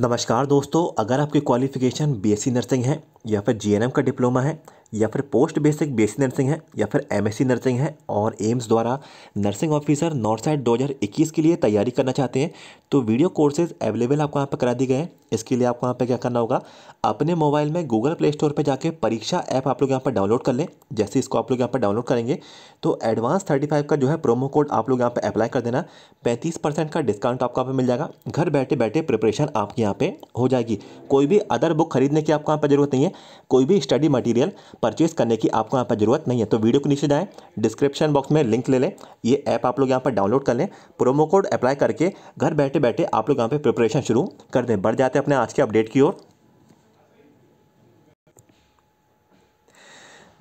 नमस्कार दोस्तों अगर आपकी क्वालिफिकेशन बीएससी नर्सिंग है या फिर जीएनएम का डिप्लोमा है या फिर पोस्ट बेसिक बी नर्सिंग है या फिर एम नर्सिंग है और एम्स द्वारा नर्सिंग ऑफिसर नॉर्थ साइड दो के लिए तैयारी करना चाहते हैं तो वीडियो कोर्सेज अवेलेबल आपको यहाँ पर करा दिए गए हैं इसके लिए आपको यहाँ पर क्या करना होगा अपने मोबाइल में गूगल प्ले स्टोर पर जाकर परीक्षा ऐप आप लोग यहाँ पर डाउनलोड कर लें जैसे इसको आप लोग यहाँ पर डाउनलोड करेंगे तो एडवांस थर्टी का जो है प्रोमो कोड आप लोग यहाँ पर अप्लाई कर देना पैंतीस का डिस्काउंट आपको यहाँ पर मिल जाएगा घर बैठे बैठे प्रिपरेशन आपके यहाँ पर हो जाएगी कोई भी अदर बुक खरीदने की आपको यहाँ पर जरूरत नहीं है कोई भी स्टडी मटीरियल परचेज करने की आपको यहाँ पर जरूरत नहीं है तो वीडियो के नीचे जाएँ डिस्क्रिप्शन बॉक्स में लिंक ले लें ये ऐप आप लोग यहाँ पर डाउनलोड कर लें प्रोमो कोड अप्लाई करके घर बैठे बैठे आप लोग यहाँ पर प्रिपरेशन शुरू कर दें बढ़ जाते हैं अपने आज के अपडेट की ओर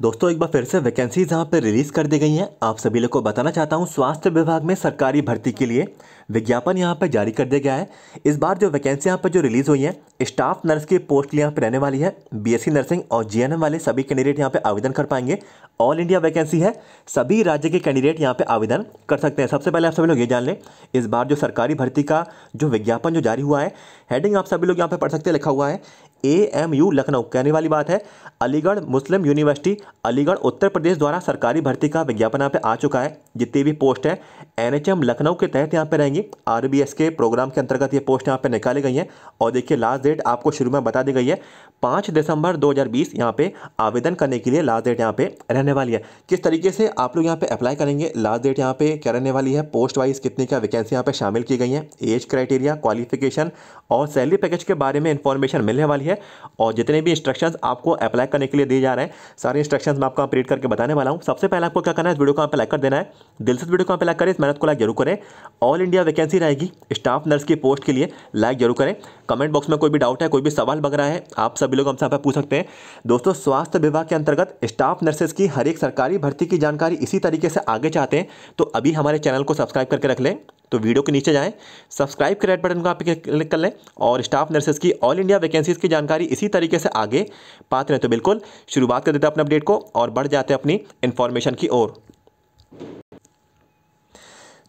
दोस्तों एक बार फिर से वैकेंसीज यहाँ पर रिलीज़ कर दी गई हैं आप सभी लोग को बताना चाहता हूँ स्वास्थ्य विभाग में सरकारी भर्ती के लिए विज्ञापन यहाँ पर जारी कर दिया गया है इस बार जो वैकेंसी यहाँ पर जो रिलीज़ हुई है स्टाफ नर्स की पोस्ट यहाँ पर रहने वाली है बीएससी नर्सिंग और जीएनएम वाले सभी कैंडिडेट यहाँ पे आवेदन कर पाएंगे ऑल इंडिया वैकेंसी है सभी राज्य के कैंडिडेट यहाँ पे आवेदन कर सकते हैं सबसे पहले आप सभी लोग ये जान लें इस बार जो सरकारी भर्ती का जो विज्ञापन जो जारी हुआ है हेडिंग आप सभी लोग यहाँ पर पढ़ सकते हैं लिखा हुआ है ए एम यू लखनऊ कहने वाली बात है अलीगढ़ मुस्लिम यूनिवर्सिटी अलीगढ़ उत्तर प्रदेश द्वारा सरकारी भर्ती का विज्ञापन यहाँ पे आ चुका है जितनी भी पोस्ट है एनएचएम लखनऊ के तहत यहाँ पे रहेंगी जाएगी आर के प्रोग्राम के अंतर्गत ये पोस्ट यहाँ पे निकाली गई है और देखिए लास्ट डेट आपको शुरू में बता दी गई है पाँच दिसंबर 2020 हज़ार यहाँ पर आवेदन करने के लिए लास्ट डेट यहाँ पे रहने वाली है किस तरीके से आप लोग यहाँ पे अप्लाई करेंगे लास्ट डेट यहाँ पे क्या रहने वाली है पोस्ट वाइज कितनी क्या वैकेंसी यहाँ पे शामिल की गई हैं एज क्राइटेरिया क्वालिफिकेशन और सैलरी पैकेज के बारे में इन्फॉर्मेशन मिलने वाली है और जितने भी इंस्ट्रक्शन आपको अप्लाई करने के लिए दिए जा रहे हैं सारे इंस्ट्रक्शन मैं आपको अपडेट करके बताने वाला हूँ सबसे पहले आपको क्या करना है इस वीडियो को आप लाइक कर देना है दिल से वीडियो को आप लाइक करें इस मेहनत को लाइक जरूर करें ऑल इंडिया हज़ार वैकेंसी रहेगी स्टाफ नर्स की पोस्ट के लिए लाइक जरूर करें कमेंट बॉक्स में कोई भी डाउट है कोई भी सवाल वगैरह है आप सभी लोग हमसे पूछ सकते हैं दोस्तों स्वास्थ्य विभाग के अंतर्गत स्टाफ नर्सेज की हर एक सरकारी भर्ती की जानकारी इसी तरीके से आगे चाहते हैं तो अभी हमारे चैनल को सब्सक्राइब करके रख लें तो वीडियो के नीचे जाएं सब्सक्राइब के रेड बटन को आप क्लिक कर लें और स्टाफ नर्सेज की ऑल इंडिया वैकेंसीज की जानकारी इसी तरीके से आगे पाते हैं तो बिल्कुल शुरुआत कर देते हैं अपने अपडेट को और बढ़ जाते हैं अपनी इन्फॉर्मेशन की ओर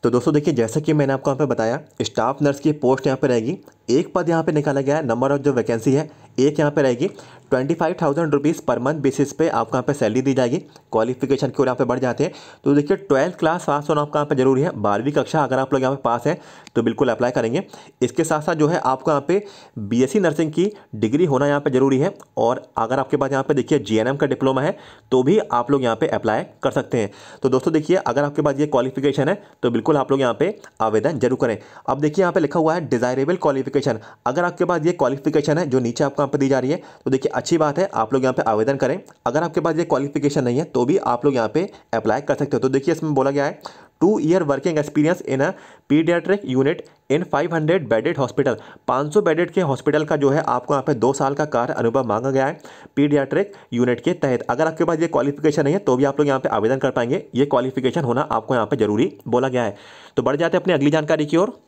तो दोस्तों देखिए जैसा कि मैंने आपको यहाँ पे बताया स्टाफ नर्स की पोस्ट यहाँ पे रहेगी एक पद यहाँ पे निकाला गया है नंबर ऑफ जो वैकेंसी है एक यहाँ पर रहेगी twenty five thousand rupees per month basis पे आपको यहाँ पे सैलरी दी जाएगी क्वालिफिकेशन की ओर यहाँ पे बढ़ जाते हैं तो देखिए ट्वेल्थ क्लास पास होना आपका यहाँ पे जरूरी है बारहवीं कक्षा अगर आप लोग यहाँ पे पास हैं तो बिल्कुल अप्लाई करेंगे इसके साथ साथ जो है आपको यहाँ पे बी नर्सिंग की डिग्री होना यहाँ पर ज़रूरी है और अगर आपके पास यहाँ पर देखिए जी का डिप्लोमा है तो भी आप लोग यहाँ पर अप्लाई कर सकते हैं तो दोस्तों देखिए अगर आपके पास ये क्वालिफिकेशन है तो बिल्कुल आप लोग यहाँ पर आवेदन जरूर करें अब देखिए यहाँ पर लिखा हुआ है डिज़ायरेबल क्वालिफिकेशन अगर आपके पास ये क्वालिफिकेशन है जो नीचे आपको यहाँ पर दी जा रही है तो देखिए अच्छी बात है आप लोग यहाँ पे आवेदन करें अगर आपके पास ये क्वालिफिकेशन नहीं है तो भी आप लोग यहाँ पे अप्लाई कर सकते हो तो देखिए इसमें बोला गया है two year working experience in a paediatric unit in 500 bedded hospital पाँच बेडेड के हॉस्पिटल का जो है आपको यहाँ पे दो साल का कार्य अनुभव मांगा गया है पीडियाट्रिक यूनिट के तहत अगर आपके पास ये क्वालिफिकेशन नहीं है तो भी आप लोग यहाँ पे आवेदन कर पाएंगे ये क्वालिफिकेशन होना आपको यहाँ पे जरूरी बोला गया है तो बढ़ जाते हैं अपनी अगली जानकारी की ओर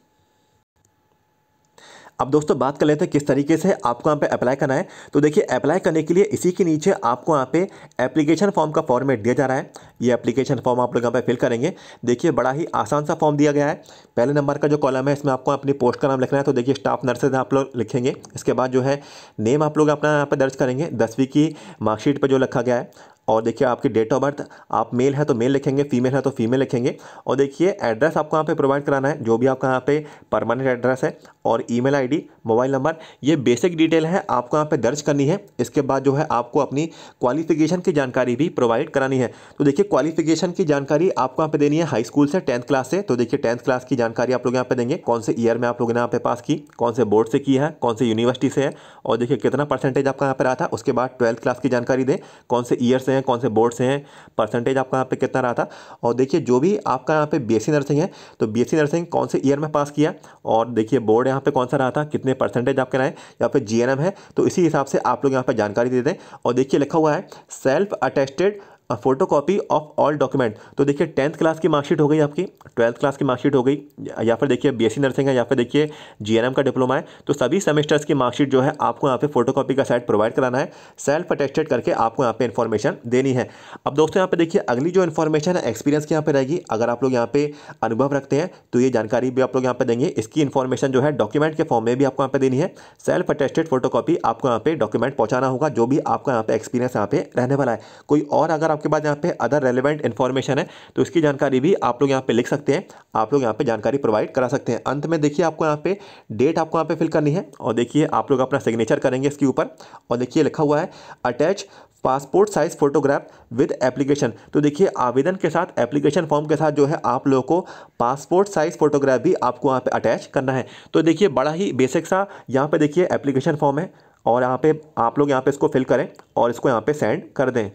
अब दोस्तों बात कर लेते हैं किस तरीके से आपको यहाँ पे अप्लाई करना है तो देखिए अप्लाई करने के लिए इसी के नीचे आपको यहाँ पे एप्लीकेशन फॉर्म का फॉर्मेट दिया जा रहा है ये एप्लीकेशन फॉर्म आप लोग यहाँ पे फिल करेंगे देखिए बड़ा ही आसान सा फॉर्म दिया गया है पहले नंबर का जो कॉलम है इसमें आपको अपनी पोस्ट का नाम लिखना है तो देखिए स्टाफ नर्सेज आप लोग लिखेंगे इसके बाद जो है नेम आप लोग अपना यहाँ पर दर्ज करेंगे दसवीं की मार्कशीट पर जो लिखा गया है और देखिए आपकी डेट ऑफ बर्थ आप मेल है तो मेल लिखेंगे फीमेल है तो फीमेल लिखेंगे और देखिए एड्रेस आपको यहाँ पे प्रोवाइड कराना है जो भी आपका यहाँ पे परमानेंट एड्रेस है और ईमेल आईडी मोबाइल नंबर ये बेसिक डिटेल है आपको यहाँ पे दर्ज करनी है इसके बाद जो है आपको अपनी क्वालिफिकेशन की जानकारी भी प्रोवाइड करानी है तो देखिए क्वालिफिकेशन की जानकारी आपको यहाँ पे देनी है हाई स्कूल से टेंथ क्लास से तो देखिए टेंथ क्लास की जानकारी आप लोग यहाँ पे देंगे कौन से ईयर में आप लोगों ने यहाँ पे पास की कौन से बोर्ड से की है कौन से यूनिवर्सिटी से है और देखिए कितना परसेंटेज आपका यहाँ पर रहा था उसके बाद ट्वेल्थ क्लास की जानकारी दें कौन से ईयर से हैं कौन से बोर्ड से हैं परसेंटेज आपका यहाँ पे कितना रहा था और देखिए जो भी आपका यहाँ पे बीएससी नर्सिंग है तो बीएससी नर्सिंग कौन से ईयर में पास किया और देखिए बोर्ड यहाँ पे कौन सा रहा था कितने परसेंटेज आपके रहे यहाँ पे जी है तो इसी हिसाब से आप लोग यहाँ पर जानकारी दे दें और देखिए लिखा हुआ है self attested photocopy of all document तो देखिए टेंथ क्लास की मार्कशीट हो गई आपकी ट्वेल्थ क्लास की मार्कशीट हो गई या फिर देखिए बीएससी नर्सिंग है या फिर देखिए जीएनएम का डिप्लोमा है तो सभी सेमेस्टर्स की मार्कशीट जो है आपको यहाँ पे फोटो कॉपी का सेट प्रोवाइड कराना है सेल्फ अटेस्टेड करके आपको यहाँ पे इन्फॉर्मेशन देनी है अब दोस्तों यहाँ पे देखिए अगली जो इन्फॉर्मेशन है एक्सपीरियंस की यहाँ पर रहेगी अगर आप लोग यहाँ पे अनुभव रखते हैं तो ये जानकारी भी आप लोग यहाँ पे देंगे इसकी इन्फॉर्मेशन जो है डॉक्यूमेंट के फॉर्म में भी आपको यहाँ पर देनी है सेल्फ अटेस्टेड फोटो आपको यहाँ पे डॉक्यूमेंट पहुँचाना होगा जो भी आपका यहाँ पे एक्सपीरियंस यहाँ पे रहने वाला है कोई और अगर आपके पास यहाँ पे अदर रेलिवेंट इन्फॉर्मेशन है तो इसकी जानकारी भी आप लोग यहाँ पे लिख सकते हैं आप लोग यहाँ पे जानकारी प्रोवाइड करा सकते हैं अंत में देखिए आपको यहाँ पे डेट आपको यहाँ पे फिल करनी है और देखिए आप लोग अपना सिग्नेचर करेंगे इसके ऊपर और देखिए लिखा हुआ है attach passport size photograph with application तो देखिए आवेदन के साथ एप्लीकेशन फॉर्म के साथ जो है आप लोगों को पासपोर्ट साइज़ फ़ोटोग्राफ भी आपको यहाँ पे अटैच करना है तो देखिए बड़ा ही बेसिक सा यहाँ पे देखिए एप्लीकेशन फॉर्म है और यहाँ पे आप लोग यहाँ पे इसको फिल करें और इसको यहाँ पे सेंड कर दें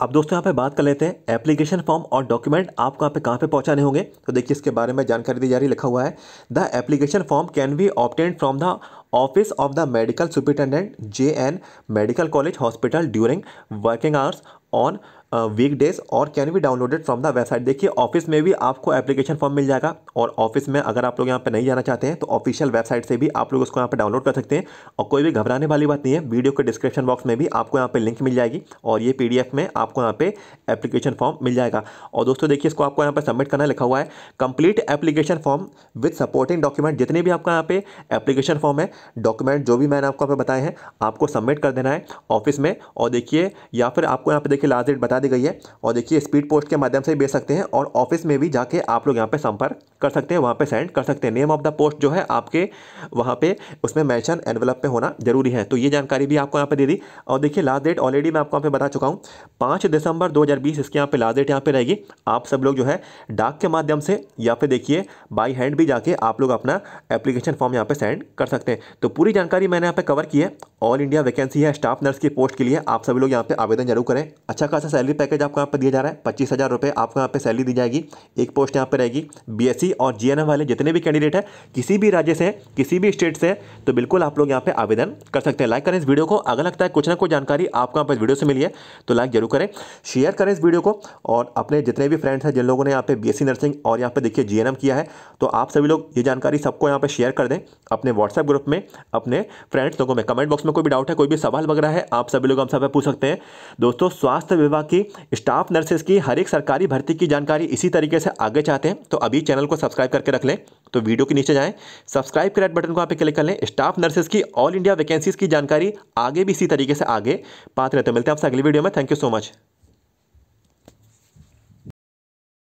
अब दोस्तों यहाँ पे बात कर लेते हैं एप्लीकेशन फॉर्म और डॉक्यूमेंट आपको यहाँ पे कहाँ पे पहुँचाने होंगे तो देखिए इसके बारे में जानकारी दी जा रही लिखा हुआ है the application form can be obtained from the office of the medical superintendent J N medical college hospital during working hours on weekdays or can be downloaded from the website देखिए ऑफिस में भी आपको application form मिल जाएगा और office में अगर आप लोग यहाँ पर नहीं जाना चाहते हैं तो ऑफिशियल वेबसाइट से भी आप लोग उसको यहाँ पर डाउनलोड कर सकते हैं और कोई भी घबराने वाली बात नहीं है वीडियो के डिस्क्रिप्शन बॉक्स में भी आपको यहाँ पर लिंक मिल जाएगी और ये पी में आपको यहाँ पर एप्लीकेशन फॉर्म मिल जाएगा और दोस्तों देखिए इसको आपको यहाँ पर सबमिट करना लिखा हुआ है complete application form with supporting document जितने भी आपका यहाँ पे एप्लीकेशन फॉर्म है डॉक्यूमेंट जो भी मैंने आपको यहाँ पे बताए हैं आपको सबमिट कर देना है ऑफिस में और देखिए या फिर आपको यहाँ पे देखिए लास्ट डेट बताया लगा दी गई है और देखिए स्पीड पोस्ट के माध्यम से भेज सकते हैं और ऑफिस में भी जाके आप लोग यहाँ पे संपर्क कर सकते हैं वहाँ पे सेंड कर सकते हैं नेम ऑफ द पोस्ट जो है आपके वहाँ पे उसमें मेंशन एनवेलप पे होना जरूरी है तो ये जानकारी भी आपको यहाँ पे दे दी और देखिए लास्ट डेट ऑलरेडी मैं आपको यहाँ पे बता चुका हूँ पाँच दिसंबर दो इसके यहाँ पे लास्ट डेट यहाँ पे रहेगी आप सब लोग जो है डाक के माध्यम से या फिर देखिए बाई हैंड भी जाके आप लोग अपना एप्लीकेशन फॉर्म यहाँ पर सेंड कर सकते हैं तो पूरी जानकारी मैंने यहाँ पर कवर की है ऑल इंडिया वैकेंसी है स्टाफ नर्स की पोस्ट के लिए आप सभी लोग यहाँ पर आवेदन जरूर करें अच्छा खासा सैलरी सैलरी पैकेज आपको यहाँ पर दिया जा रहा है पच्चीस हज़ार रुपये आपको यहाँ पर सैलरी दी जाएगी एक पोस्ट यहाँ पर रहेगी बीएससी और जीएनएम वाले जितने भी कैंडिडेट हैं किसी भी राज्य से किसी भी स्टेट से तो बिल्कुल आप लोग यहाँ पर आवेदन कर सकते हैं लाइक करें इस वीडियो को अगर लगता है कुछ ना कुछ जानकारी आपको यहाँ पर इस वीडियो से मिली है तो लाइक जरूर करें शेयर करें इस वीडियो को और अपने जितने भी फ्रेंड्स हैं जिन लोगों ने यहाँ पर बी नर्सिंग और यहाँ पर देखिए जी किया है तो आप सभी लोग ये जानकारी सबको यहाँ पर शेयर कर दें अपने व्हाट्सएप ग्रुप में अपने फ्रेंड्स लोगों में कमेंट बॉक्स में कोई भी डाउट है कोई भी सवाल वगैरह है आप सभी लोग हम सब पूछ सकते हैं दोस्तों स्वास्थ्य विभाग की कि स्टाफ नर्सेज की हर एक सरकारी भर्ती की जानकारी इसी तरीके से आगे चाहते हैं तो अभी चैनल को सब्सक्राइब करके रख लें तो वीडियो के नीचे जाएं सब्सक्राइब के रेड बटन को आप क्लिक कर लें स्टाफ नर्सेज की ऑल इंडिया वैकेंसीज की जानकारी आगे भी इसी तरीके से आगे पाते रहते मिलते हैं आपसे अगली वीडियो में थैंक यू सो मच